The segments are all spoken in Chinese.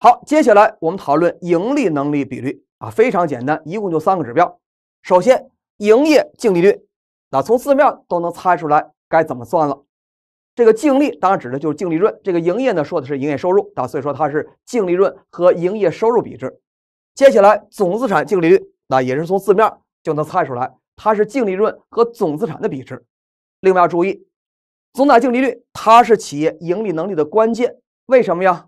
好，接下来我们讨论盈利能力比率啊，非常简单，一共就三个指标。首先，营业净利率，那从字面都能猜出来该怎么算了。这个净利当然指的就是净利润，这个营业呢说的是营业收入啊，所以说它是净利润和营业收入比值。接下来，总资产净利率，那也是从字面就能猜出来，它是净利润和总资产的比值。另外要注意，总净利率它是企业盈利能力的关键，为什么呀？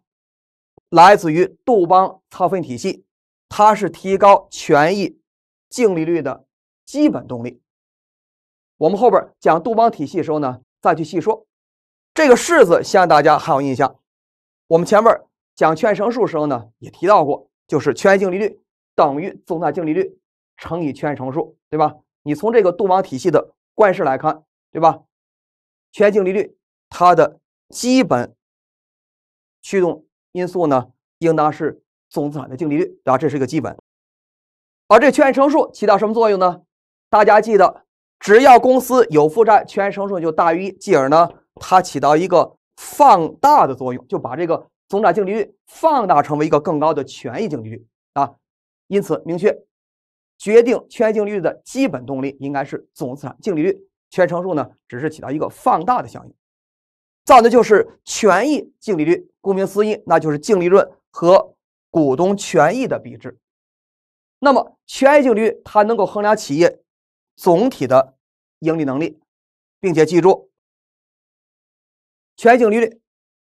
来自于杜邦操分体系，它是提高权益净利率的基本动力。我们后边讲杜邦体系时候呢，再去细说这个式子，希望大家还有印象。我们前面讲权益乘数时候呢，也提到过，就是权益净利率等于总资净利率乘以权益乘数，对吧？你从这个杜邦体系的惯式来看，对吧？权益净利率它的基本驱动。因素呢，应当是总资产的净利率，对吧？这是一个基本。而这权益乘数起到什么作用呢？大家记得，只要公司有负债，权益乘数就大于一，继而呢，它起到一个放大的作用，就把这个总资产净利率放大成为一个更高的权益净利率啊。因此，明确决定权益净利率的基本动力应该是总资产净利率，权益乘数呢，只是起到一个放大的效应。造的就是权益净利率，顾名思义，那就是净利润和股东权益的比值。那么，权益净利率它能够衡量企业总体的盈利能力，并且记住，权益净利率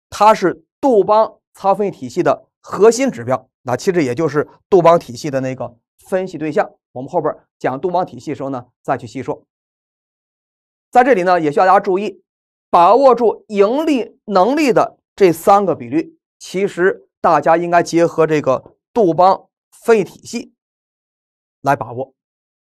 它是杜邦财分体系的核心指标，那其实也就是杜邦体系的那个分析对象。我们后边讲杜邦体系时候呢，再去细说。在这里呢，也需要大家注意。把握住盈利能力的这三个比率，其实大家应该结合这个杜邦分析体系来把握。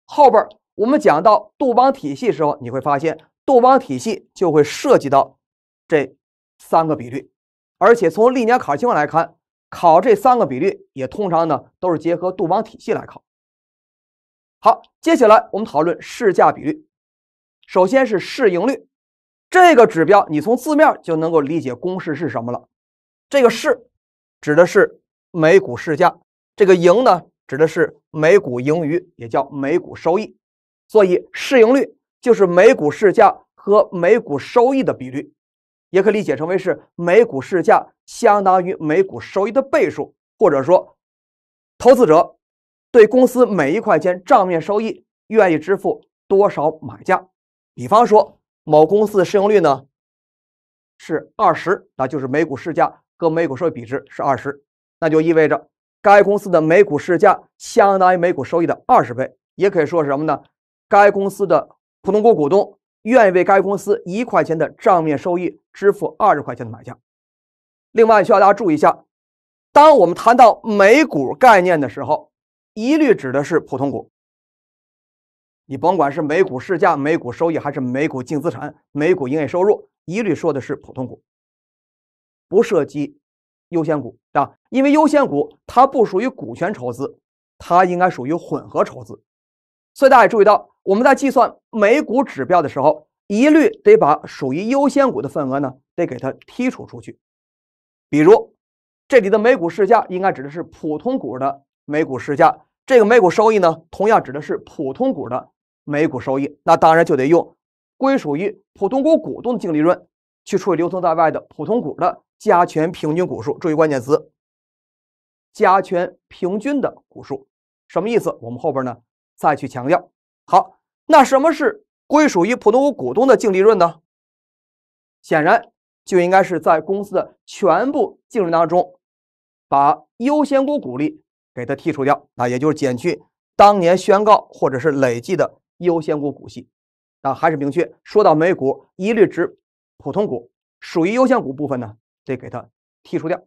后边我们讲到杜邦体系时候，你会发现杜邦体系就会涉及到这三个比率，而且从历年考试情况来看，考这三个比率也通常呢都是结合杜邦体系来考。好，接下来我们讨论市价比率，首先是市盈率。这个指标，你从字面就能够理解公式是什么了。这个“市”指的是每股市价，这个“盈”呢指的是每股盈余，也叫每股收益。所以市盈率就是每股市价和每股收益的比率，也可理解成为是每股市价相当于每股收益的倍数，或者说投资者对公司每一块钱账面收益愿意支付多少买价。比方说。某公司的市盈率呢是二十，那就是每股市价和每股收益比值是二十，那就意味着该公司的每股市价相当于每股收益的二十倍，也可以说是什么呢？该公司的普通股股东愿意为该公司一块钱的账面收益支付二十块钱的买价。另外需要大家注意一下，当我们谈到每股概念的时候，一律指的是普通股。你甭管是每股市价、每股收益还是每股净资产、每股营业收入，一律说的是普通股，不涉及优先股，对吧？因为优先股它不属于股权筹资，它应该属于混合筹资。所以大家注意到，我们在计算每股指标的时候，一律得把属于优先股的份额呢，得给它剔除出去。比如这里的每股市价应该指的是普通股的每股市价，这个每股收益呢，同样指的是普通股的。每股收益，那当然就得用归属于普通股股东的净利润去除以流通在外的普通股的加权平均股数。注意关键词：加权平均的股数什么意思？我们后边呢再去强调。好，那什么是归属于普通股股东的净利润呢？显然就应该是在公司的全部净利润当中，把优先股股利给它剔除掉，啊，也就是减去当年宣告或者是累计的。优先股股息，啊，还是明确说到，每股一律值普通股，属于优先股部分呢，得给它剔除掉。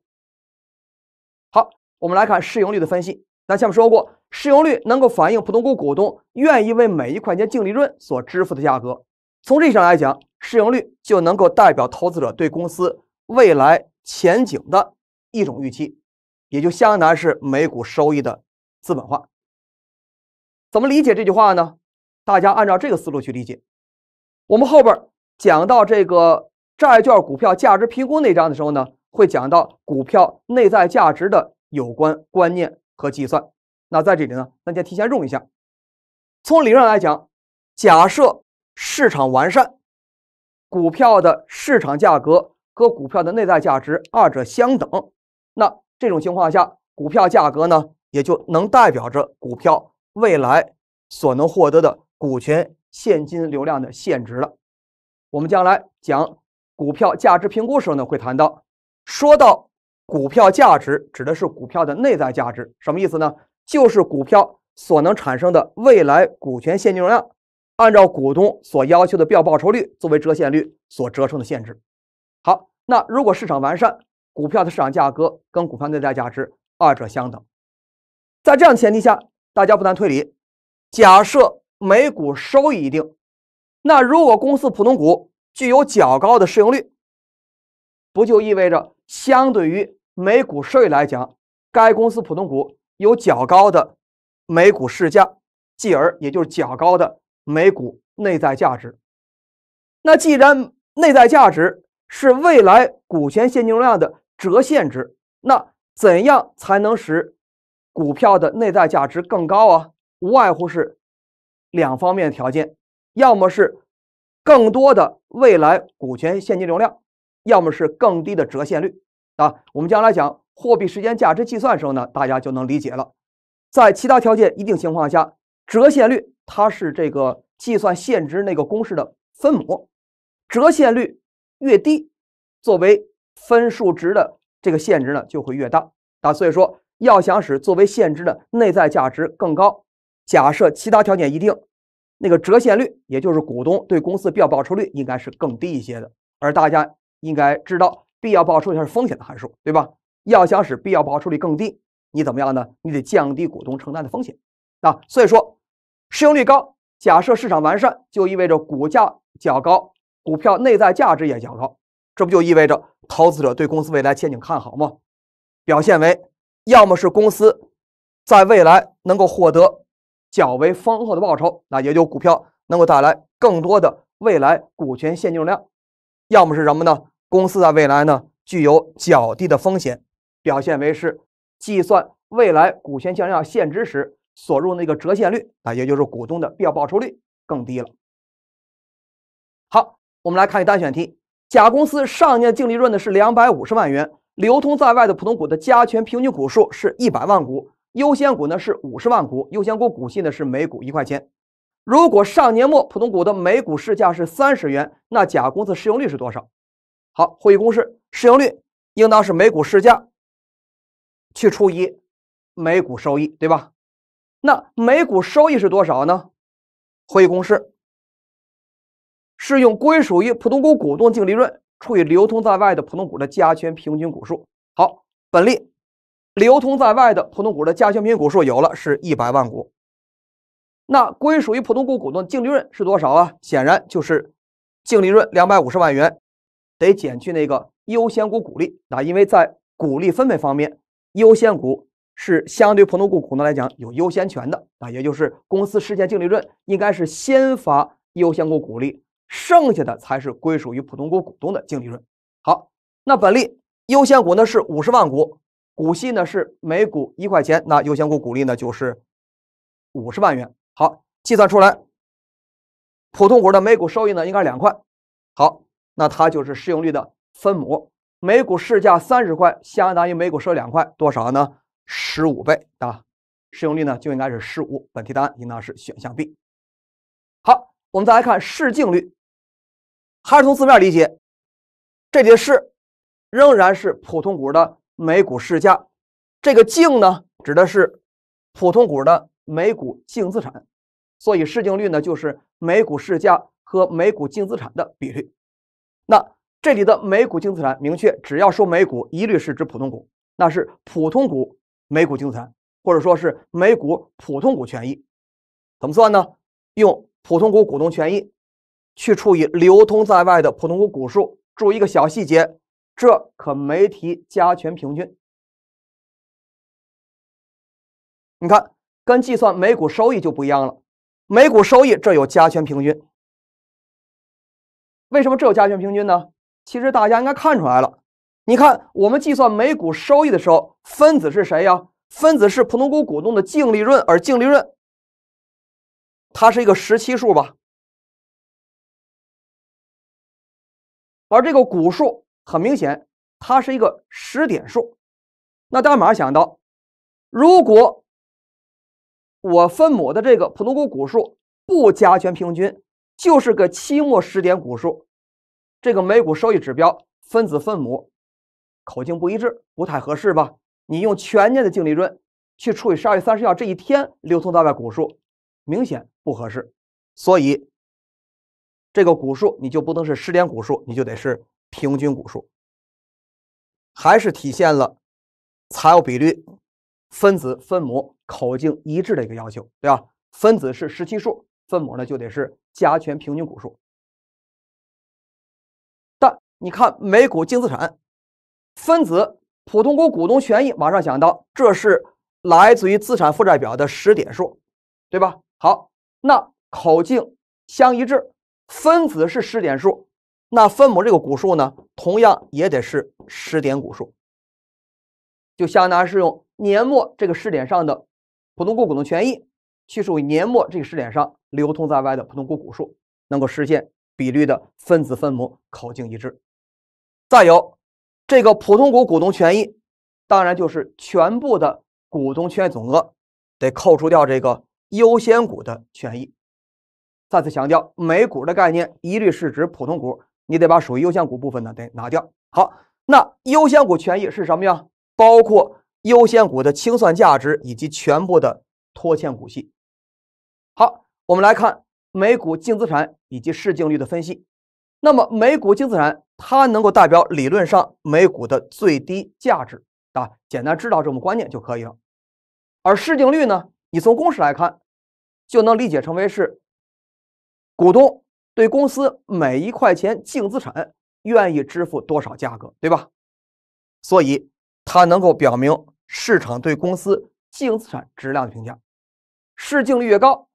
好，我们来看市盈率的分析。那前面说过，市盈率能够反映普通股股东愿意为每一块钱净利润所支付的价格。从这上来讲，市盈率就能够代表投资者对公司未来前景的一种预期，也就相当于是每股收益的资本化。怎么理解这句话呢？大家按照这个思路去理解。我们后边讲到这个债券、股票价值评估那章的时候呢，会讲到股票内在价值的有关观念和计算。那在这里呢，大家提前用一下。从理论上来讲，假设市场完善，股票的市场价格和股票的内在价值二者相等，那这种情况下，股票价格呢，也就能代表着股票未来所能获得的。股权现金流量的现值了。我们将来讲股票价值评估时候呢，会谈到说到股票价值指的是股票的内在价值，什么意思呢？就是股票所能产生的未来股权现金流量，按照股东所要求的必要报酬率作为折现率所折成的现值。好，那如果市场完善，股票的市场价格跟股票内在价值二者相等。在这样前提下，大家不难推理，假设。每股收益一定，那如果公司普通股具有较高的市盈率，不就意味着相对于每股收益来讲，该公司普通股有较高的每股市价，继而也就是较高的每股内在价值？那既然内在价值是未来股权现金流量的折现值，那怎样才能使股票的内在价值更高啊？无外乎是。两方面条件，要么是更多的未来股权现金流量，要么是更低的折现率啊。我们将来讲货币时间价值计算时候呢，大家就能理解了。在其他条件一定情况下，折现率它是这个计算现值那个公式的分母，折现率越低，作为分数值的这个现值呢就会越大啊。所以说，要想使作为现值的内在价值更高。假设其他条件一定，那个折现率，也就是股东对公司必要报酬率，应该是更低一些的。而大家应该知道，必要报酬率是风险的函数，对吧？要想使必要报酬率更低，你怎么样呢？你得降低股东承担的风险啊。所以说，市盈率高，假设市场完善，就意味着股价较高，股票内在价值也较高。这不就意味着投资者对公司未来前景看好吗？表现为，要么是公司在未来能够获得。较为丰厚的报酬，那也就股票能够带来更多的未来股权现金流量，要么是什么呢？公司在未来呢具有较低的风险，表现为是计算未来股权现量现值时所用那个折现率啊，也就是股东的必要报酬率更低了。好，我们来看一单选题：甲公司上年净利润呢是两百五十万元，流通在外的普通股的加权平均股数是一百万股。优先股呢是五十万股，优先股股息呢是每股一块钱。如果上年末普通股的每股市价是三十元，那甲公司市盈率是多少？好，会议公式，市盈率应当是每股市价去除以每股收益，对吧？那每股收益是多少呢？会议公式，是用归属于普通股股东净利润除以流通在外的普通股的加权平均股数。好，本例。流通在外的普通股的加权平均股数有了，是一百万股。那归属于普通股股东净利润是多少啊？显然就是净利润两百五十万元，得减去那个优先股股利啊，因为在股利分配方面，优先股是相对普通股股东来讲有优先权的啊，也就是公司实现净利润应该是先发优先股股利，剩下的才是归属于普通股股东的净利润。好，那本例优先股呢是五十万股。股息呢是每股一块钱，那优先股股利呢就是五十万元。好，计算出来，普通股的每股收益呢应该是两块。好，那它就是市盈率的分母，每股市价三十块，相当于每股收两块，多少呢？十五倍。啊，市盈率呢就应该是十五。本题答案应当是选项 B。好，我们再来看市净率，还是从字面理解，这里的市仍然是普通股的。每股市价，这个净呢，指的是普通股的每股净资产，所以市净率呢，就是每股市价和每股净资产的比率。那这里的每股净资产，明确只要说每股，一律是指普通股，那是普通股每股净资产，或者说是每股普通股权益。怎么算呢？用普通股股东权益去除以流通在外的普通股股数。注意一个小细节。这可没提加权平均，你看，跟计算每股收益就不一样了。每股收益这有加权平均，为什么这有加权平均呢？其实大家应该看出来了。你看，我们计算每股收益的时候，分子是谁呀？分子是普通股股东的净利润，而净利润，它是一个十七数吧，而这个股数。很明显，它是一个实点数。那大家马上想到，如果我分母的这个普通股股数不加权平均，就是个期末实点股数，这个每股收益指标分子分母口径不一致，不太合适吧？你用全年的净利润去除以十二月三十号这一天流通在外股数，明显不合适。所以，这个股数你就不能是实点股数，你就得是。平均股数还是体现了财务比率分子分母口径一致的一个要求，对吧？分子是十七数，分母呢就得是加权平均股数。但你看每股净资产，分子普通股股东权益，马上想到这是来自于资产负债表的十点数，对吧？好，那口径相一致，分子是十点数。那分母这个股数呢，同样也得是十点股数，就相当于是用年末这个试点上的普通股股东权益，去数以年末这个试点上流通在外的普通股股数，能够实现比率的分子分母口径一致。再有，这个普通股股东权益，当然就是全部的股东权益总额，得扣除掉这个优先股的权益。再次强调，每股的概念一律是指普通股。你得把属于优先股部分呢，得拿掉。好，那优先股权益是什么呀？包括优先股的清算价值以及全部的拖欠股息。好，我们来看每股净资产以及市净率的分析。那么每股净资产它能够代表理论上每股的最低价值啊，简单知道这种观念就可以了。而市净率呢，你从公式来看，就能理解成为是股东。对公司每一块钱净资产愿意支付多少价格，对吧？所以它能够表明市场对公司净资产质量的评价。市净率越高，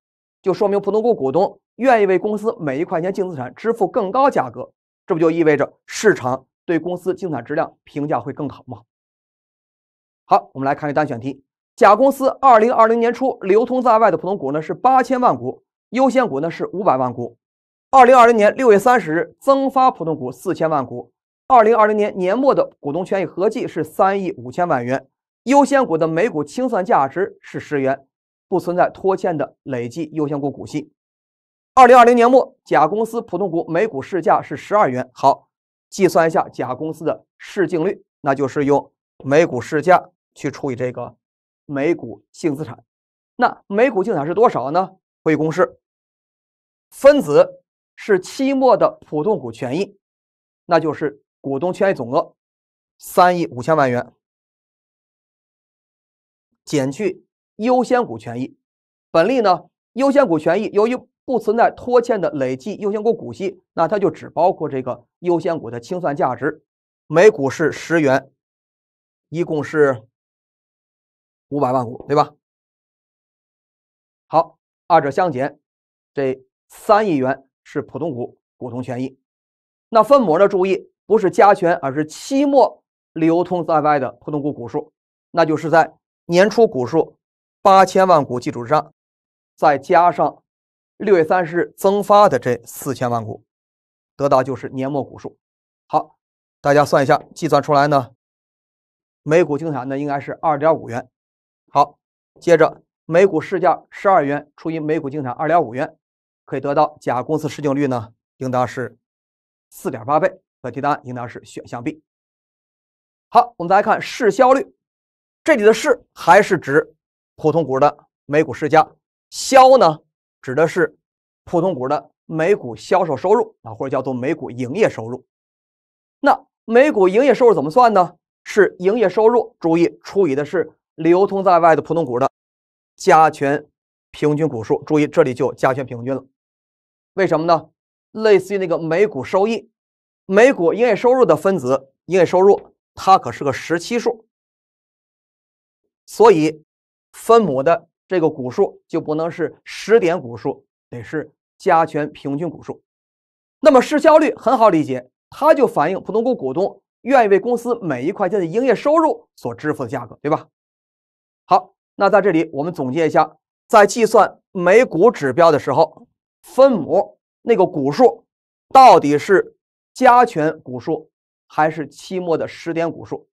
就说明普通股股东愿意为公司每一块钱净资产支付更高价格，这不就意味着市场对公司净资产质量评价会更好吗？好，我们来看个单选题。甲公司2020年初流通在外的普通股呢是8000万股，优先股呢是500万股。二零二零年六月三十日增发普通股四千万股，二零二零年年末的股东权益合计是三亿五千万元，优先股的每股清算价值是十元，不存在拖欠的累计优先股股息。二零二零年末，甲公司普通股每股市价是十二元。好，计算一下甲公司的市净率，那就是用每股市价去除以这个每股净资产。那每股净资产是多少呢？回公式，分子。是期末的普通股权益，那就是股东权益总额三亿五千万元，减去优先股权益。本例呢，优先股权益由于不存在拖欠的累计优先股股息，那它就只包括这个优先股的清算价值，每股是十元，一共是五百万股，对吧？好，二者相减，这三亿元。是普通股股东权益，那分母呢？注意，不是加权，而是期末流通在外的普通股股数，那就是在年初股数八千万股基础之上，再加上六月三十日增发的这四千万股，得到就是年末股数。好，大家算一下，计算出来呢，每股净产呢应该是二点五元。好，接着每股市价十二元除以每股净产二点五元。可以得到甲公司市净率呢，应当是四点八倍。本题答案应当是选项 B。好，我们再来看市销率，这里的市还是指普通股的每股市价，销呢指的是普通股的每股销售收入啊，或者叫做每股营业收入。那每股营业收入怎么算呢？是营业收入，注意除以的是流通在外的普通股的加权平均股数，注意这里就加权平均了。为什么呢？类似于那个每股收益，每股营业收入的分子，营业收入它可是个十七数，所以分母的这个股数就不能是十点股数，得是加权平均股数。那么市销率很好理解，它就反映普通股股东愿意为公司每一块钱的营业收入所支付的价格，对吧？好，那在这里我们总结一下，在计算每股指标的时候。分母那个股数到底是加权股数还是期末的时点股数？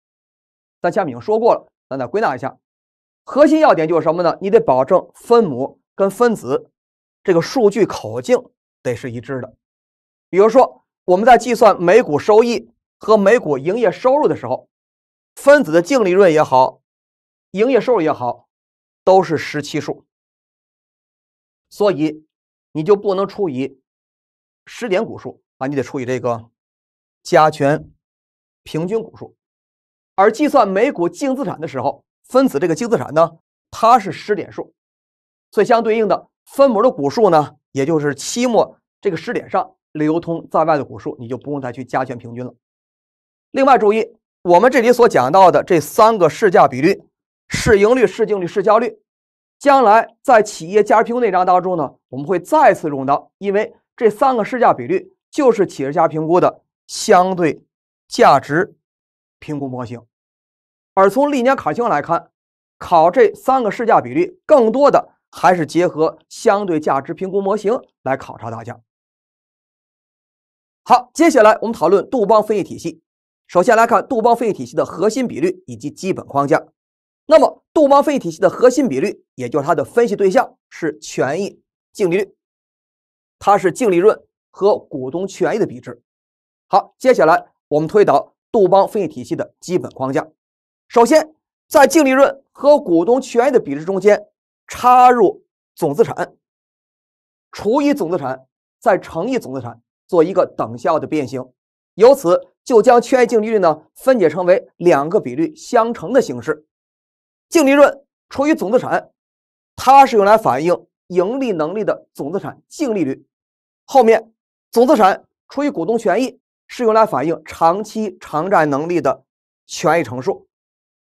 咱下面已经说过了，咱再归纳一下，核心要点就是什么呢？你得保证分母跟分子这个数据口径得是一致的。比如说，我们在计算每股收益和每股营业收入的时候，分子的净利润也好，营业收入也好，都是十七数，所以。你就不能除以十点股数啊，你得除以这个加权平均股数。而计算每股净资产的时候，分子这个净资产呢，它是十点数，所以相对应的分母的股数呢，也就是期末这个十点上流通在外的股数，你就不用再去加权平均了。另外注意，我们这里所讲到的这三个市价比率、市盈率、市净率、市销率。将来在企业价值评估那章当中呢，我们会再次用到，因为这三个市价比率就是企业值评估的相对价值评估模型。而从历年考情况来看，考这三个市价比率更多的还是结合相对价值评估模型来考察大家。好，接下来我们讨论杜邦分析体系。首先来看杜邦分析体系的核心比率以及基本框架。那么，杜邦分析体系的核心比率，也就是它的分析对象是权益净利率，它是净利润和股东权益的比值。好，接下来我们推导杜邦分析体系的基本框架。首先，在净利润和股东权益的比值中间插入总资产，除以总资产，再乘以总资产，做一个等效的变形，由此就将权益净利率呢分解成为两个比率相乘的形式。净利润除以总资产，它是用来反映盈利能力的总资产净利率。后面总资产除以股东权益是用来反映长期偿债能力的权益乘数，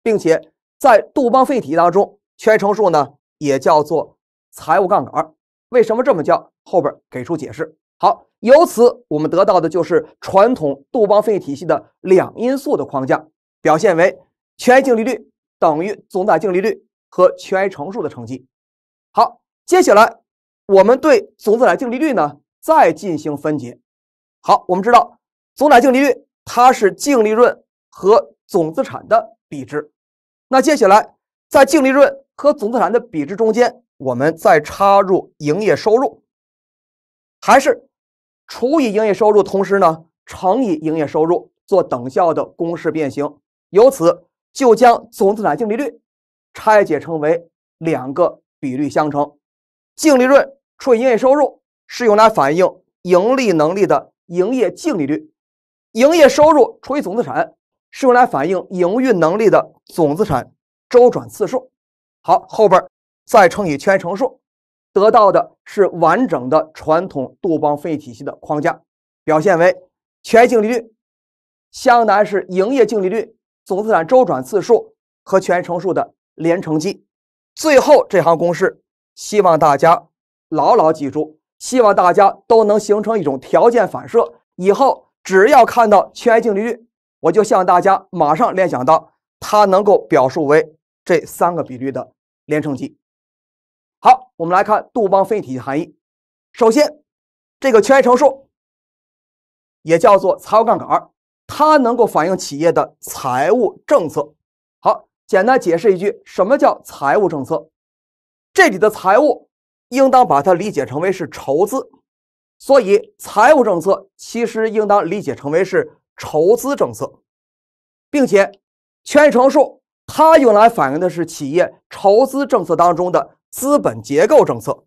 并且在杜邦费体系当中，权益乘数呢也叫做财务杠杆。为什么这么叫？后边给出解释。好，由此我们得到的就是传统杜邦费体系的两因素的框架，表现为权益净利率。等于总资净利率和权益乘数的乘积。好，接下来我们对总资产净利率呢再进行分解。好，我们知道总资产净利率它是净利润和总资产的比值。那接下来在净利润和总资产的比值中间，我们再插入营业收入，还是除以营业收入，同时呢乘以营业收入做等效的公式变形，由此。就将总资产净利率拆解成为两个比率相乘，净利润除以营业收入是用来反映盈利能力的营业净利率，营业收入除以总资产是用来反映营运能力的总资产周转次数。好，后边再乘以权益乘数，得到的是完整的传统杜邦分析体系的框架，表现为全净利率，相当于是营业净利率。总资产周转次数和权益乘数的连乘积，最后这行公式，希望大家牢牢记住，希望大家都能形成一种条件反射，以后只要看到权益净利率，我就向大家马上联想到它能够表述为这三个比率的连乘积。好，我们来看杜邦分析体系含义。首先，这个权益乘数也叫做财务杠杆。它能够反映企业的财务政策。好，简单解释一句，什么叫财务政策？这里的财务应当把它理解成为是筹资，所以财务政策其实应当理解成为是筹资政策，并且权益乘数它用来反映的是企业筹资政策当中的资本结构政策。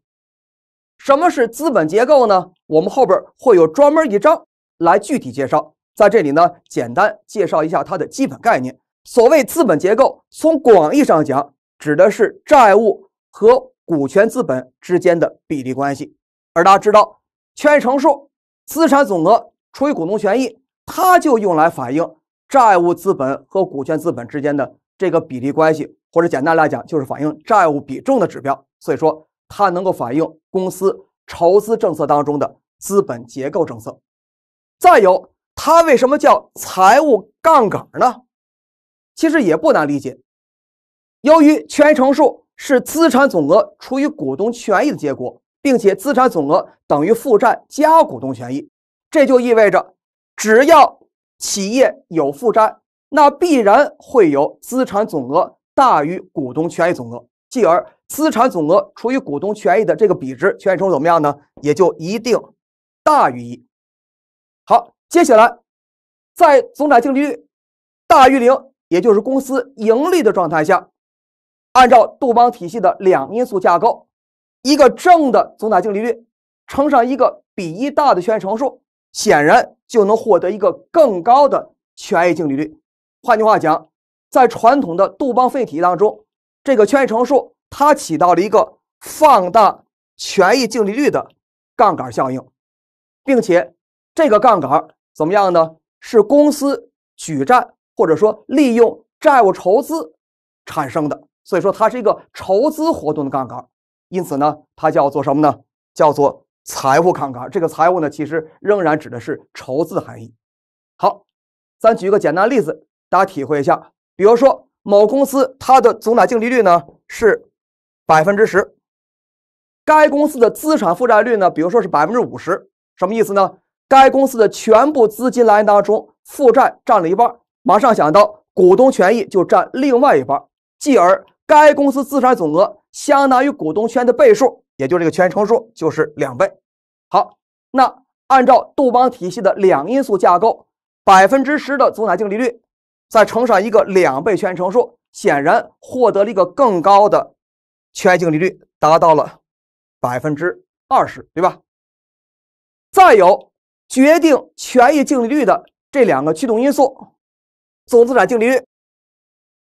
什么是资本结构呢？我们后边会有专门一章来具体介绍。在这里呢，简单介绍一下它的基本概念。所谓资本结构，从广义上讲，指的是债务和股权资本之间的比例关系。而大家知道，权益乘数，资产总额除以股东权益，它就用来反映债务资本和股权资本之间的这个比例关系，或者简单来讲，就是反映债务比重的指标。所以说，它能够反映公司筹资政策当中的资本结构政策。再有。它为什么叫财务杠杆呢？其实也不难理解。由于权益乘数是资产总额除以股东权益的结果，并且资产总额等于负债加股东权益，这就意味着，只要企业有负债，那必然会有资产总额大于股东权益总额，继而资产总额除以股东权益的这个比值，权益乘数怎么样呢？也就一定大于一。好。接下来，在总产净利率大于零，也就是公司盈利的状态下，按照杜邦体系的两因素架构，一个正的总产净利率乘上一个比一大的权益乘数，显然就能获得一个更高的权益净利率。换句话讲，在传统的杜邦废体系当中，这个权益乘数它起到了一个放大权益净利率的杠杆效应，并且这个杠杆。怎么样呢？是公司举债或者说利用债务筹资产生的，所以说它是一个筹资活动的杠杆。因此呢，它叫做什么呢？叫做财务杠杆。这个财务呢，其实仍然指的是筹资的含义。好，咱举一个简单例子，大家体会一下。比如说某公司它的总揽净利率呢是百分之十，该公司的资产负债率呢，比如说是百分之五十，什么意思呢？该公司的全部资金来源当中，负债占了一半，马上想到股东权益就占另外一半，继而该公司资产总额相当于股东权的倍数，也就是这个权益乘数就是两倍。好，那按照杜邦体系的两因素架构，百分之十的总产净利率，再乘上一个两倍权益乘数，显然获得了一个更高的权益净利率，达到了百分之二十，对吧？再有。决定权益净利率的这两个驱动因素，总资产净利率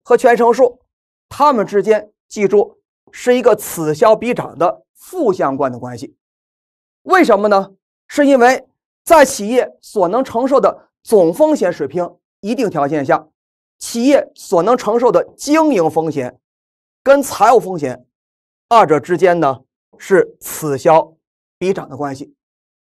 和权益乘数，它们之间记住是一个此消彼长的负相关的关系。为什么呢？是因为在企业所能承受的总风险水平一定条件下，企业所能承受的经营风险跟财务风险二者之间呢是此消彼长的关系。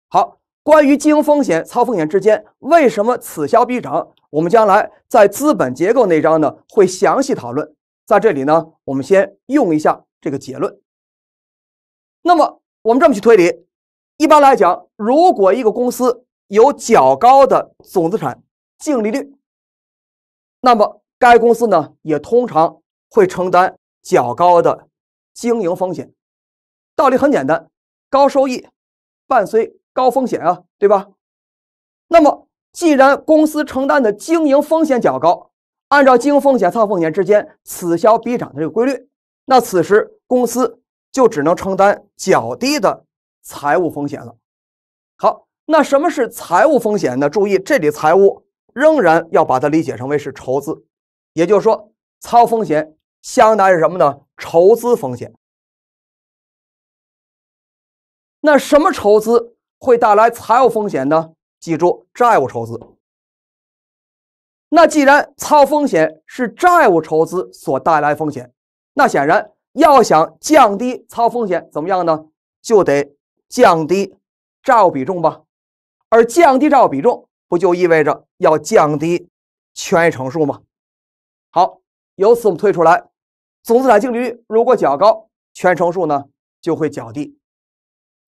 好。关于经营风险、操风险之间为什么此消彼长？我们将来在资本结构那章呢会详细讨论。在这里呢，我们先用一下这个结论。那么我们这么去推理：一般来讲，如果一个公司有较高的总资产净利率，那么该公司呢也通常会承担较高的经营风险。道理很简单，高收益伴随。高风险啊，对吧？那么，既然公司承担的经营风险较高，按照经营风险、仓风险之间此消彼长的这个规律，那此时公司就只能承担较低的财务风险了。好，那什么是财务风险呢？注意，这里财务仍然要把它理解成为是筹资，也就是说，操风险相当于什么呢？筹资风险。那什么筹资？会带来财务风险呢？记住债务筹资。那既然超风险是债务筹资所带来风险，那显然要想降低超风险，怎么样呢？就得降低债务比重吧。而降低债务比重，不就意味着要降低权益乘数吗？好，由此我们推出来，总资产净利率如果较高，权益乘数呢就会较低。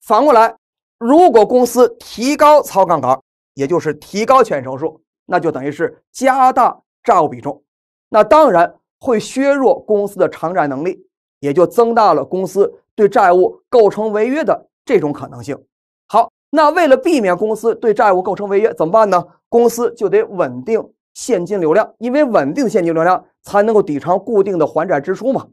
反过来。如果公司提高操杠杆，也就是提高权益数，数那就等于是加大债务比重，那当然会削弱公司的偿债能力，也就增大了公司对债务构成违约的这种可能性。好，那为了避免公司对债务构成违约，怎么办呢？公司就得稳定现金流量，因为稳定现金流量才能够抵偿固定的还债支出嘛。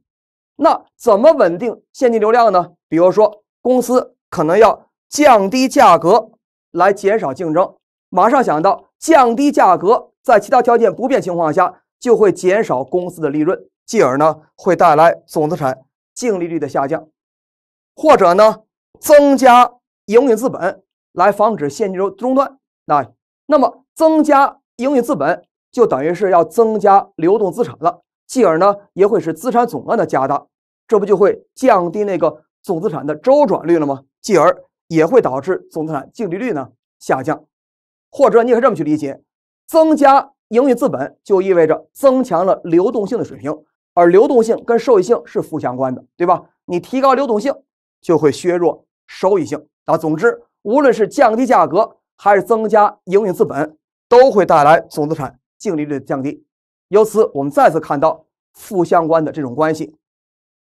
那怎么稳定现金流量呢？比如说，公司可能要。降低价格来减少竞争，马上想到降低价格，在其他条件不变情况下，就会减少公司的利润，继而呢会带来总资产净利率的下降，或者呢增加营运资本来防止现金流中断。那那么增加营运资本就等于是要增加流动资产了，继而呢也会使资产总额的加大，这不就会降低那个总资产的周转率了吗？继而。也会导致总资产净利率呢下降，或者你也可以这么去理解：增加营运资本就意味着增强了流动性的水平，而流动性跟收益性是负相关的，对吧？你提高流动性就会削弱收益性。啊。总之，无论是降低价格还是增加营运资本，都会带来总资产净利率的降低。由此，我们再次看到负相关的这种关系。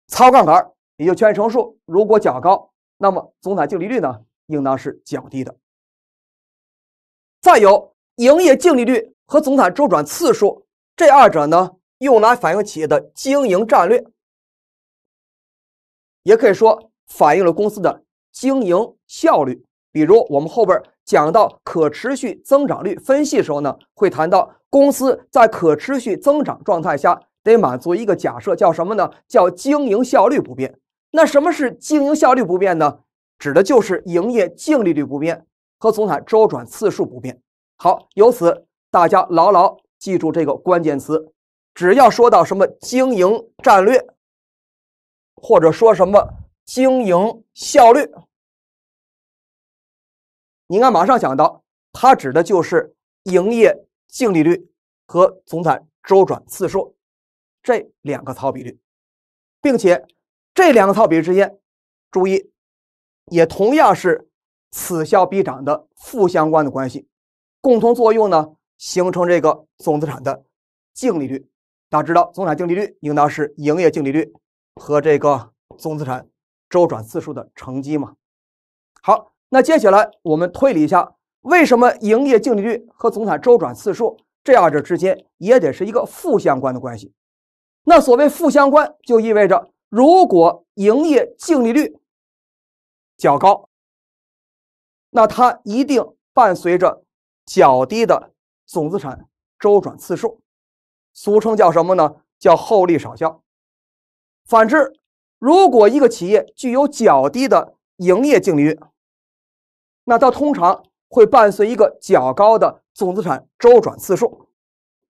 操杠杆，也就权益乘数如果较高。那么，总产净利率呢，应当是较低的。再有，营业净利率和总产周转次数，这二者呢，用来反映企业的经营战略，也可以说反映了公司的经营效率。比如，我们后边讲到可持续增长率分析时候呢，会谈到公司在可持续增长状态下得满足一个假设，叫什么呢？叫经营效率不变。那什么是经营效率不变呢？指的就是营业净利率不变和总产周转次数不变。好，由此大家牢牢记住这个关键词：只要说到什么经营战略，或者说什么经营效率，你应该马上想到，它指的就是营业净利率和总产周转次数这两个财比率，并且。这两个套比之间，注意，也同样是此消彼长的负相关的关系，共同作用呢，形成这个总资产的净利率。大家知道，总资产净利率应当是营业净利率和这个总资产周转次数的乘积嘛？好，那接下来我们推理一下，为什么营业净利率和总资产周转次数这二者之间也得是一个负相关的关系？那所谓负相关，就意味着。如果营业净利率较高，那它一定伴随着较低的总资产周转次数，俗称叫什么呢？叫厚利少销。反之，如果一个企业具有较低的营业净利率，那它通常会伴随一个较高的总资产周转次数，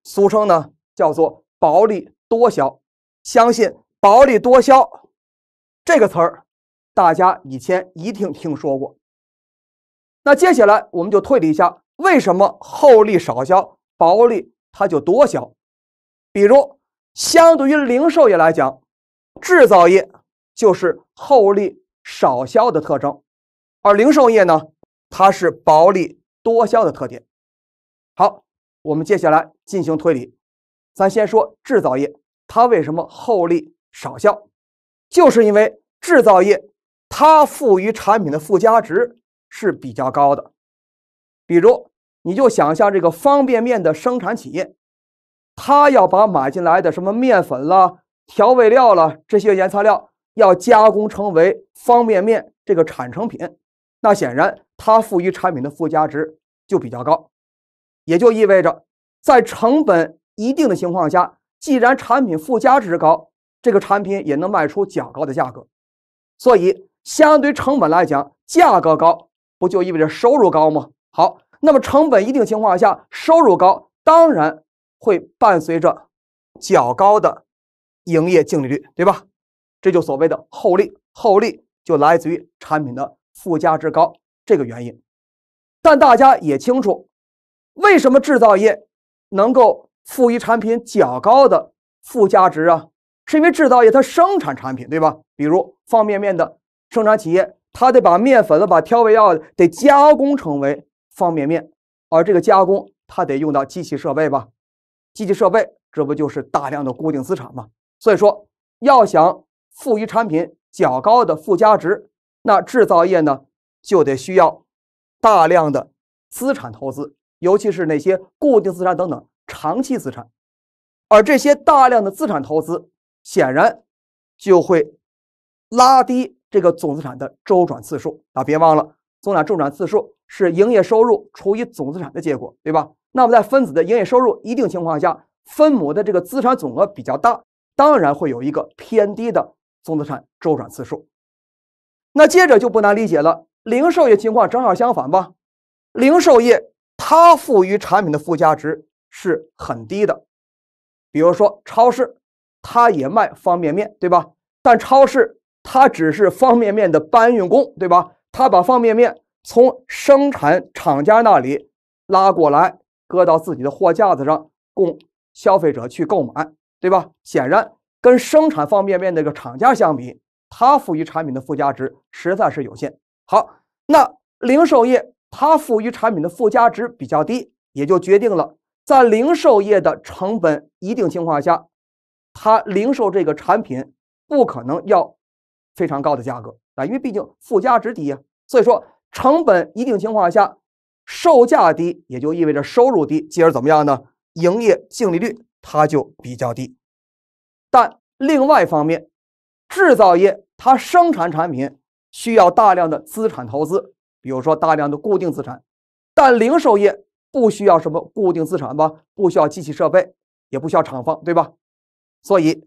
俗称呢叫做薄利多销。相信。薄利多销这个词儿，大家以前一定听说过。那接下来我们就推理一下，为什么厚利少销，薄利它就多销？比如，相对于零售业来讲，制造业就是厚利少销的特征，而零售业呢，它是薄利多销的特点。好，我们接下来进行推理。咱先说制造业，它为什么厚利？少效，就是因为制造业它赋予产品的附加值是比较高的。比如，你就想象这个方便面的生产企业，它要把买进来的什么面粉啦、调味料啦这些原材料，要加工成为方便面这个产成品，那显然它赋予产品的附加值就比较高，也就意味着在成本一定的情况下，既然产品附加值高。这个产品也能卖出较高的价格，所以相对成本来讲，价格高不就意味着收入高吗？好，那么成本一定情况下，收入高当然会伴随着较高的营业净利率，对吧？这就所谓的厚利，厚利就来自于产品的附加值高这个原因。但大家也清楚，为什么制造业能够赋予产品较高的附加值啊？是因为制造业它生产产品，对吧？比如方便面的生产企业，它得把面粉子、把调味料得加工成为方便面，而这个加工它得用到机器设备吧？机器设备这不就是大量的固定资产嘛？所以说，要想赋予产品较高的附加值，那制造业呢就得需要大量的资产投资，尤其是那些固定资产等等长期资产，而这些大量的资产投资。显然就会拉低这个总资产的周转次数啊！别忘了，总资产周转次数是营业收入除以总资产的结果，对吧？那么在分子的营业收入一定情况下，分母的这个资产总额比较大，当然会有一个偏低的总资产周转次数。那接着就不难理解了，零售业情况正好相反吧？零售业它赋予产品的附加值是很低的，比如说超市。他也卖方便面，对吧？但超市他只是方便面的搬运工，对吧？他把方便面从生产厂家那里拉过来，搁到自己的货架子上，供消费者去购买，对吧？显然，跟生产方便面那个厂家相比，他赋予产品的附加值实在是有限。好，那零售业它赋予产品的附加值比较低，也就决定了在零售业的成本一定情况下。它零售这个产品不可能要非常高的价格啊，因为毕竟附加值低啊。所以说，成本一定情况下，售价低也就意味着收入低，继而怎么样呢？营业净利率它就比较低。但另外一方面，制造业它生产产品需要大量的资产投资，比如说大量的固定资产。但零售业不需要什么固定资产吧？不需要机器设备，也不需要厂房，对吧？所以，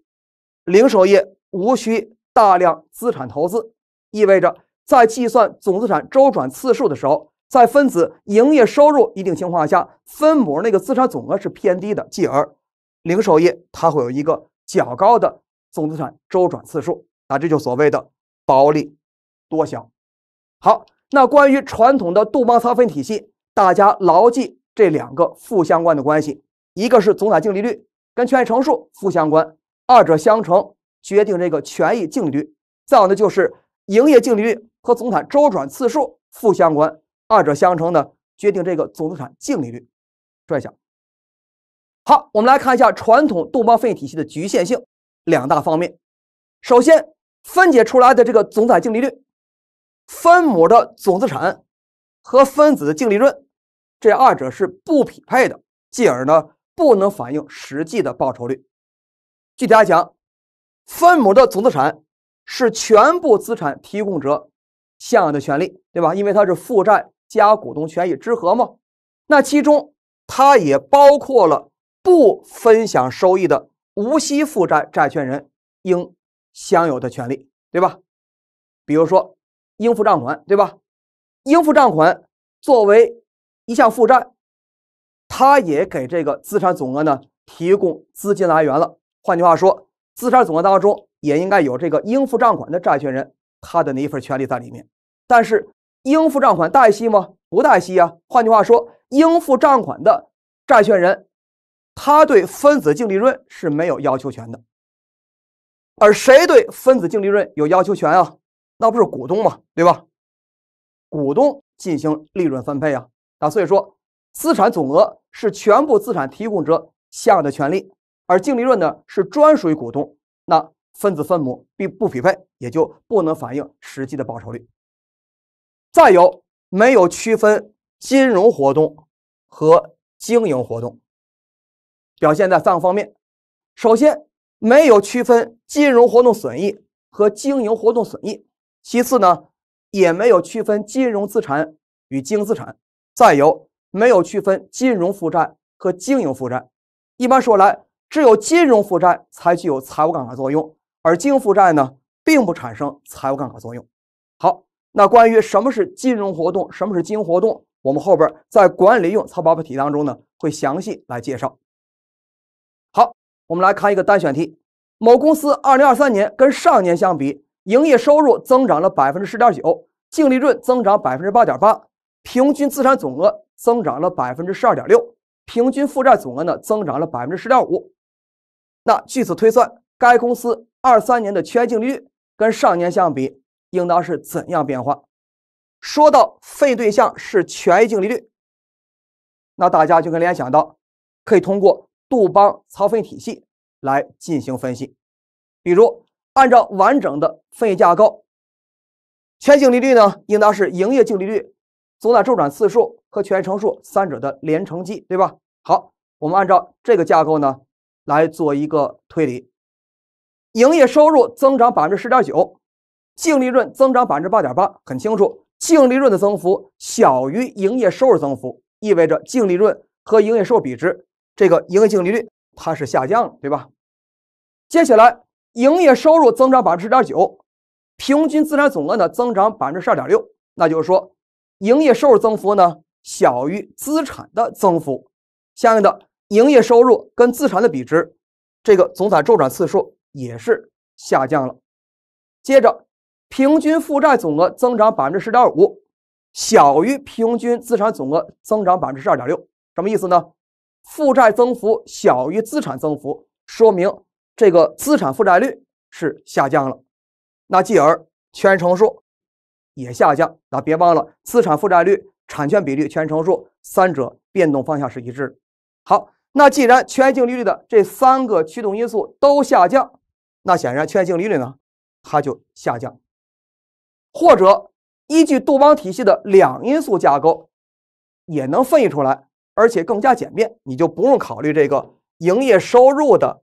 零售业无需大量资产投资，意味着在计算总资产周转次数的时候，在分子营业收入一定情况下，分母那个资产总额是偏低的，继而零售业它会有一个较高的总资产周转次数。啊，这就所谓的薄利多销。好，那关于传统的杜邦差分体系，大家牢记这两个负相关的关系，一个是总资产净利率。跟权益乘数负相关，二者相乘决定这个权益净利率。再有呢，就是营业净利率和总产周转次数负相关，二者相乘呢决定这个总资产净利率。转一下。好，我们来看一下传统杜邦分析体系的局限性，两大方面。首先，分解出来的这个总产净利率，分母的总资产和分子的净利润，这二者是不匹配的，进而呢。不能反映实际的报酬率。具体来讲，分母的总资产是全部资产提供者享有的权利，对吧？因为它是负债加股东权益之和嘛。那其中它也包括了不分享收益的无息负债债权人应享有的权利，对吧？比如说应付账款，对吧？应付账款作为一项负债。他也给这个资产总额呢提供资金来源了。换句话说，资产总额当中也应该有这个应付账款的债权人他的那一份权利在里面。但是，应付账款带息吗？不带息啊。换句话说，应付账款的债权人他对分子净利润是没有要求权的。而谁对分子净利润有要求权啊？那不是股东嘛，对吧？股东进行利润分配啊。那所以说，资产总额。是全部资产提供者享有的权利，而净利润呢是专属于股东，那分子分母并不匹配，也就不能反映实际的报酬率。再有，没有区分金融活动和经营活动，表现在三个方面：首先，没有区分金融活动损益和经营活动损益；其次呢，也没有区分金融资产与经营资产；再有。没有区分金融负债和经营负债，一般说来，只有金融负债才具有财务杠杆作用，而经营负债呢，并不产生财务杠杆作用。好，那关于什么是金融活动，什么是经营活动，我们后边在管理用财务报表题当中呢，会详细来介绍。好，我们来看一个单选题：某公司二零二三年跟上年相比，营业收入增长了百分之十点九，净利润增长百分之八点八，平均资产总额。增长了百分之十二点六，平均负债总额呢增长了百分之十点五。那据此推算，该公司二三年的权益净利率跟上年相比，应当是怎样变化？说到费对象是权益净利率，那大家就可以联想到，可以通过杜邦曹费体系来进行分析。比如，按照完整的费架构，权益净利率呢应当是营业净利率。周转次数和权益乘数三者的连乘积，对吧？好，我们按照这个架构呢来做一个推理。营业收入增长百分之十点九，净利润增长百分之八点八，很清楚，净利润的增幅小于营业收入增幅，意味着净利润和营业收入比值，这个营业净利率它是下降了，对吧？接下来，营业收入增长百分之十点九，平均资产总额呢增长百分之十二点六，那就是说。营业收入增幅呢小于资产的增幅，相应的营业收入跟资产的比值，这个总资产周转次数也是下降了。接着，平均负债总额增长百分之十点五，小于平均资产总额增长百分之十二点六，什么意思呢？负债增幅小于资产增幅，说明这个资产负债率是下降了。那继而，全程数。也下降，那别忘了资产负债率、产权比率、全乘数三者变动方向是一致。好，那既然权益净利率的这三个驱动因素都下降，那显然权益净利率呢，它就下降。或者依据杜邦体系的两因素架构，也能分析出来，而且更加简便，你就不用考虑这个营业收入的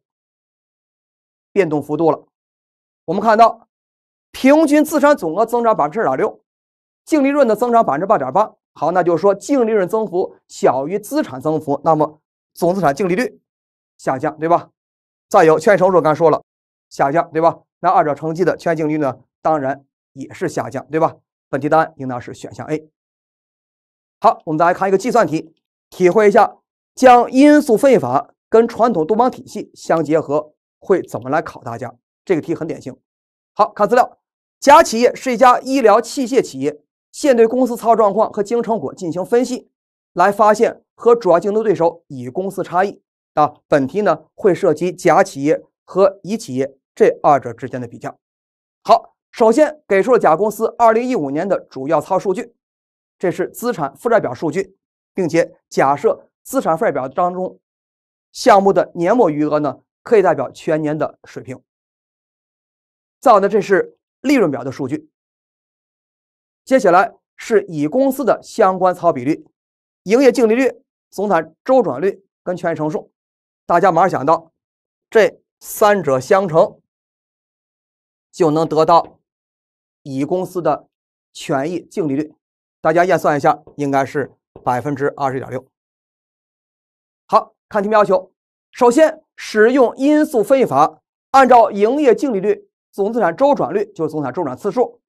变动幅度了。我们看到。平均资产总额增长百分之二点六，净利润的增长百分之八点八。好，那就是说净利润增幅小于资产增幅，那么总资产净利率下降，对吧？再有权益乘数刚才说了下降，对吧？那二者乘积的益净率呢，当然也是下降，对吧？本题答案应当是选项 A。好，我们再来看一个计算题，体会一下将因素分法跟传统杜邦体系相结合会怎么来考大家。这个题很典型。好，看资料。甲企业是一家医疗器械企业，现对公司操作状况和经营成果进行分析，来发现和主要竞争对手乙公司差异。啊，本题呢会涉及甲企业和乙企业这二者之间的比较。好，首先给出了甲公司二零一五年的主要操数据，这是资产负债表数据，并且假设资产负债表当中项目的年末余额呢可以代表全年的水平。造的这是利润表的数据，接下来是乙公司的相关操比率，营业净利率、总产周转率跟权益乘数，大家马上想到，这三者相乘就能得到乙公司的权益净利率，大家验算一下，应该是百分之二十点六。好，看题目要求，首先使用因素分析法，按照营业净利率。总资产周转率就是总资产周转次数，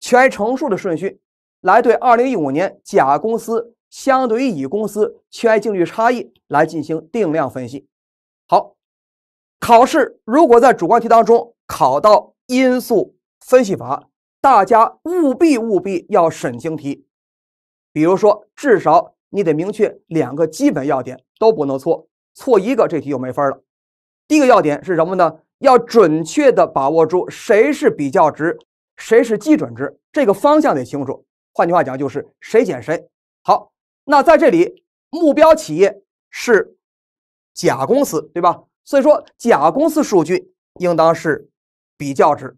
权益乘数的顺序来对二零一五年甲公司相对于乙公司权益净利率差异来进行定量分析。好，考试如果在主观题当中考到因素分析法，大家务必务必要审清题。比如说，至少你得明确两个基本要点都不能错，错一个这题就没分了。第一个要点是什么呢？要准确的把握住谁是比较值，谁是基准值，这个方向得清楚。换句话讲，就是谁减谁。好，那在这里，目标企业是甲公司，对吧？所以说，甲公司数据应当是比较值。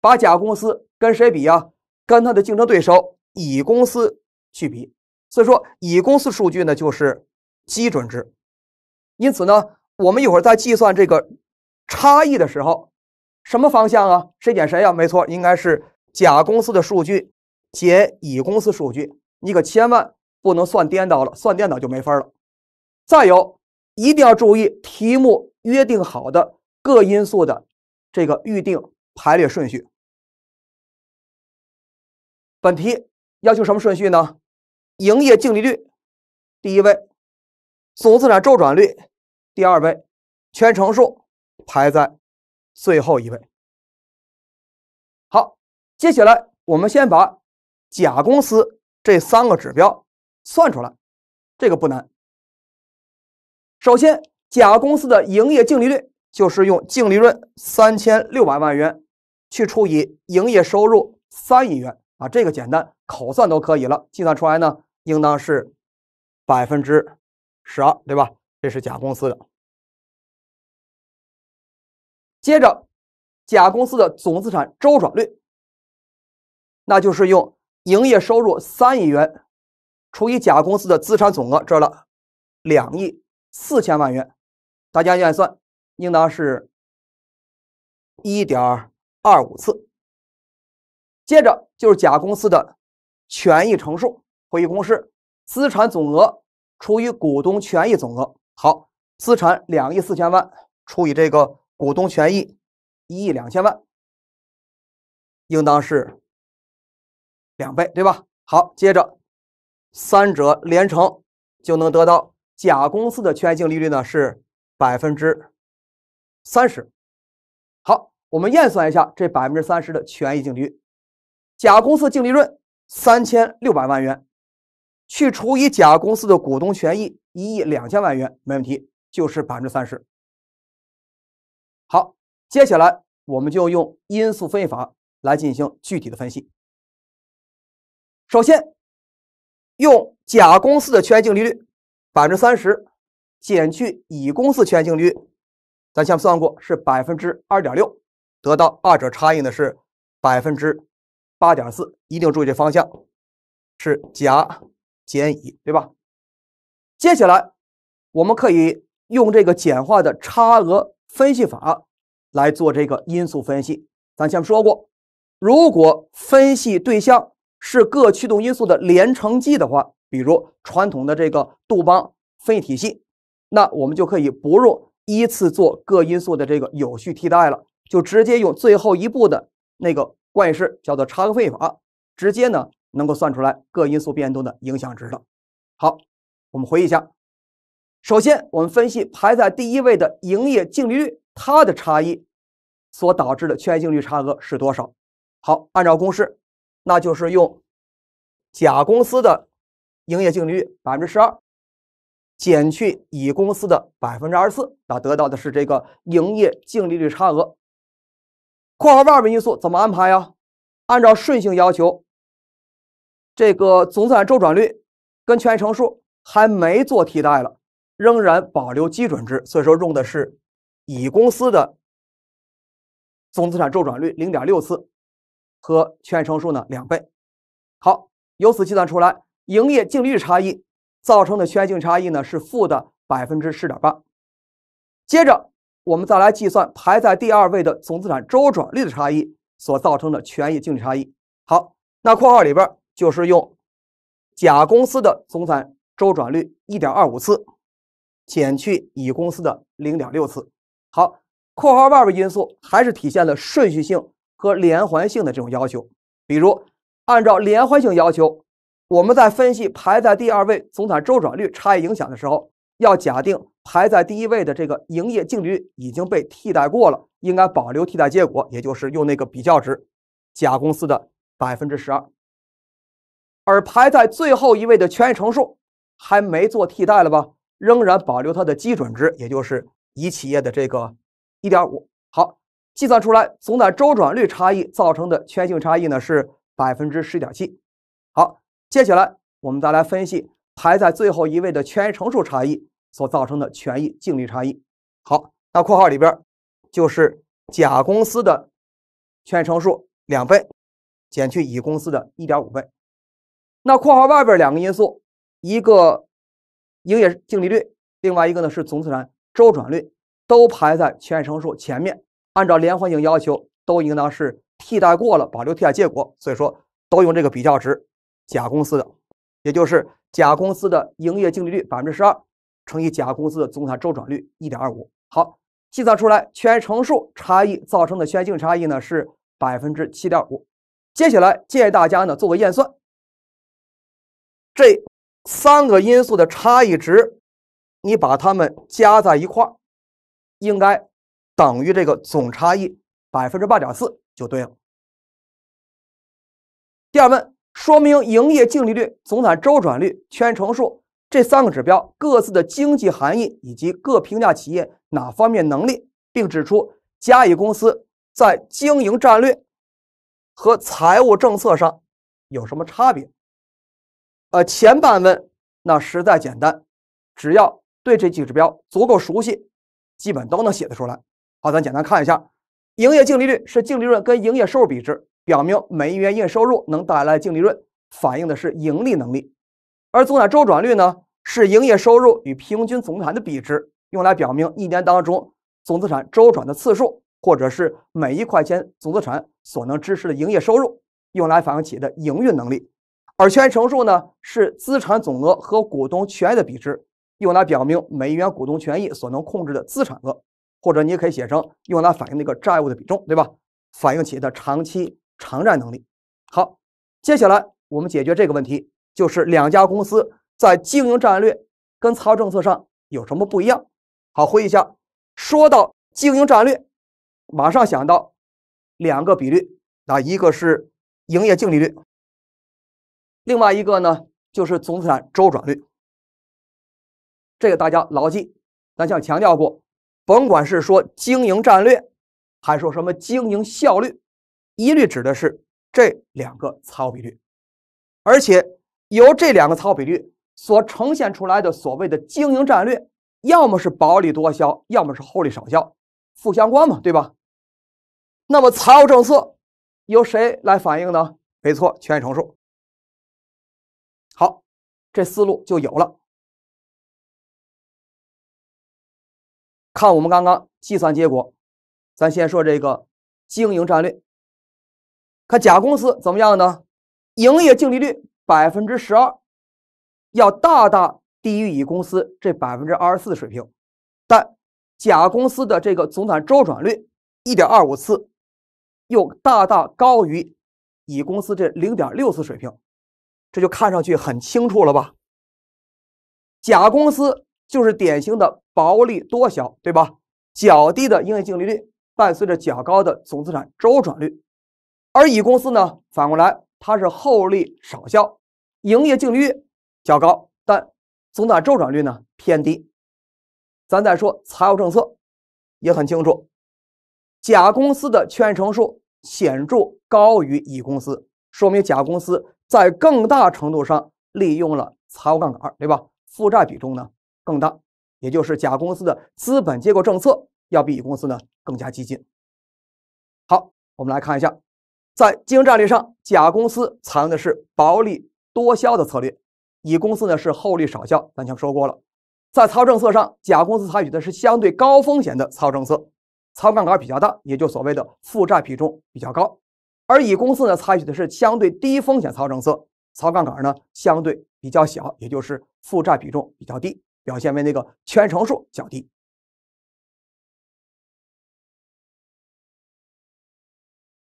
把甲公司跟谁比啊？跟它的竞争对手乙公司去比。所以说，乙公司数据呢就是基准值。因此呢，我们一会儿在计算这个。差异的时候，什么方向啊？谁减谁呀？没错，应该是甲公司的数据减乙公司数据。你可千万不能算颠倒了，算颠倒就没分了。再有，一定要注意题目约定好的各因素的这个预定排列顺序。本题要求什么顺序呢？营业净利率第一位，总资产周转率第二位，全乘数。排在最后一位。好，接下来我们先把甲公司这三个指标算出来，这个不难。首先，甲公司的营业净利率就是用净利润三千六百万元去除以营业收入三亿元啊，这个简单，口算都可以了。计算出来呢，应当是百分之十二，对吧？这是甲公司的。接着，甲公司的总资产周转率，那就是用营业收入三亿元除以甲公司的资产总额，这了两亿四千万元，大家验算应当是一点二五次。接着就是甲公司的权益乘数，回忆公式：资产总额除以股东权益总额。好，资产两亿四千万除以这个。股东权益一亿两千万，应当是两倍，对吧？好，接着三者连乘，就能得到甲公司的权益净利率呢是百分之三十。好，我们验算一下这百分之三十的权益净利率。甲公司净利润三千六百万元，去除以甲公司的股东权益一亿两千万元，没问题，就是百分之三十。好，接下来我们就用因素分析法来进行具体的分析。首先，用甲公司的权益净利率百分之三十减去乙公司权益净利率，咱前面算过是百分之二点六，得到二者差异的是百分之八点四。一定注意这方向是甲减乙，对吧？接下来，我们可以用这个简化的差额。分析法来做这个因素分析，咱前面说过，如果分析对象是各驱动因素的连乘积的话，比如传统的这个杜邦分析体系，那我们就可以不用依次做各因素的这个有序替代了，就直接用最后一步的那个关系式，叫做差额费法，直接呢能够算出来各因素变动的影响值了。好，我们回忆一下。首先，我们分析排在第一位的营业净利率，它的差异所导致的权益净利率差额是多少？好，按照公式，那就是用甲公司的营业净利率百分之十二减去乙公司的百分之二十四，那得到的是这个营业净利率差额。括号外的因素怎么安排呀？按照顺性要求，这个总资产周转率跟权益乘数还没做替代了。仍然保留基准值，所以说用的是乙公司的总资产周转率零点六次和权乘数呢两倍。好，由此计算出来营业净利率差异造成的权益净差异呢是负的百分之十点八。接着我们再来计算排在第二位的总资产周转率的差异所造成的权益净利差异。好，那括号里边就是用甲公司的总资产周转率一点二五次。减去乙公司的零点六次。好，括号外边因素还是体现了顺序性和连环性的这种要求。比如，按照连环性要求，我们在分析排在第二位总产周转率差异影响的时候，要假定排在第一位的这个营业净利率已经被替代过了，应该保留替代结果，也就是用那个比较值，甲公司的百分之十二。而排在最后一位的权益乘数还没做替代了吧？仍然保留它的基准值，也就是乙企业的这个一点五。好，计算出来总的周转率差异造成的圈性差异呢是百分之十点七。好，接下来我们再来分析排在最后一位的权益乘数差异所造成的权益净利差异。好，那括号里边就是甲公司的权益乘数两倍减去乙公司的一点五倍。那括号外边两个因素，一个。营业净利率，另外一个呢是总资产周转率，都排在全成数前面。按照连环性要求，都应当是替代过了，保留替代结果，所以说都用这个比较值。甲公司的，也就是甲公司的营业净利率百分之十二，乘以甲公司的总资产周转率一点二五，好，计算出来全乘数差异造成的全净差异呢是百分之七点五。接下来建议大家呢做个验算，这。三个因素的差异值，你把它们加在一块儿，应该等于这个总差异百分之八点四就对了。第二问，说明营业净利率、总产周转率、圈乘数这三个指标各自的经济含义以及各评价企业哪方面能力，并指出嘉宇公司在经营战略和财务政策上有什么差别。呃，前半问那实在简单，只要对这几个指标足够熟悉，基本都能写得出来。好，咱简单看一下，营业净利率是净利润跟营业收入比值，表明每一元营业收入能带来净利润，反映的是盈利能力；而总资产周转率呢，是营业收入与平均总资产的比值，用来表明一年当中总资产周转的次数，或者是每一块钱总资产所能支持的营业收入，用来反映企业的营运能力。而权益乘数呢，是资产总额和股东权益的比值，用来表明每元股东权益所能控制的资产额，或者你也可以写成用来反映那个债务的比重，对吧？反映企业的长期偿债能力。好，接下来我们解决这个问题，就是两家公司在经营战略跟财务政策上有什么不一样。好，回忆一下，说到经营战略，马上想到两个比率，啊，一个是营业净利率。另外一个呢，就是总资产周转率，这个大家牢记。咱像强调过，甭管是说经营战略，还说什么经营效率，一律指的是这两个财务比率。而且由这两个财务比率所呈现出来的所谓的经营战略，要么是薄利多销，要么是厚利少销，负相关嘛，对吧？那么财务政策由谁来反映呢？没错，权益乘数。好，这思路就有了。看我们刚刚计算结果，咱先说这个经营战略。看甲公司怎么样呢？营业净利率百分之十二，要大大低于乙公司这百分之二十四水平。但甲公司的这个总产周转率一点二五次，又大大高于乙公司这零点六次水平。这就看上去很清楚了吧？甲公司就是典型的薄利多销，对吧？较低的营业净利率伴随着较高的总资产周转率，而乙公司呢，反过来它是厚利少销，营业净利率较高，但总资产周转率呢偏低。咱再说财务政策，也很清楚，甲公司的权益乘数显著高于乙公司，说明甲公司。在更大程度上利用了财务杠杆，对吧？负债比重呢更大，也就是甲公司的资本结构政策要比乙公司呢更加激进。好，我们来看一下，在经营战略上，甲公司采用的是薄利多销的策略，乙公司呢是厚利少销。咱前说过了，在操政策上，甲公司采取的是相对高风险的操政策，操杠杆比较大，也就所谓的负债比重比较高。而乙公司呢，采取的是相对低风险操政策，操杠杆呢相对比较小，也就是负债比重比较低，表现为那个圈乘数较低。